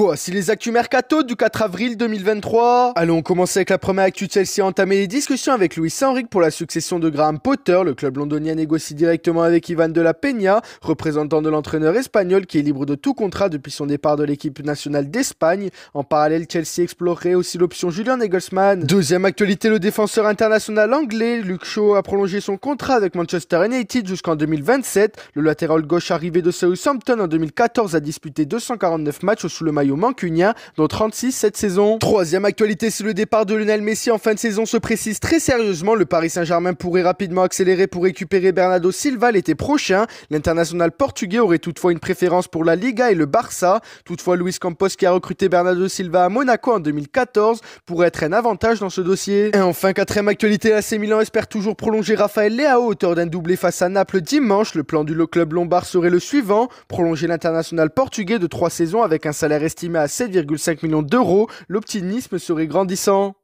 Voici les actus mercato du 4 avril 2023. Allons commencer avec la première actu de Chelsea entamer les discussions avec Louis Henrique pour la succession de Graham Potter. Le club londonien négocie directement avec Ivan de la Peña, représentant de l'entraîneur espagnol qui est libre de tout contrat depuis son départ de l'équipe nationale d'Espagne. En parallèle, Chelsea explorerait aussi l'option Julian Nagelsmann. Deuxième actualité, le défenseur international anglais Luke Shaw a prolongé son contrat avec Manchester United jusqu'en 2027. Le latéral gauche arrivé de Southampton en 2014 a disputé 249 matchs sous le maillot au Mancunia, dans 36 cette saison. Troisième actualité, c'est le départ de Lionel Messi en fin de saison se précise très sérieusement. Le Paris Saint-Germain pourrait rapidement accélérer pour récupérer Bernardo Silva l'été prochain. L'international portugais aurait toutefois une préférence pour la Liga et le Barça. Toutefois, Luis Campos, qui a recruté Bernardo Silva à Monaco en 2014, pourrait être un avantage dans ce dossier. Et enfin, quatrième actualité, l'AC Milan espère toujours prolonger Raphaël Leao auteur d'un doublé face à Naples dimanche. Le plan du club lombard serait le suivant, prolonger l'international portugais de trois saisons avec un salaire estimé estimé à 7,5 millions d'euros, l'optimisme serait grandissant.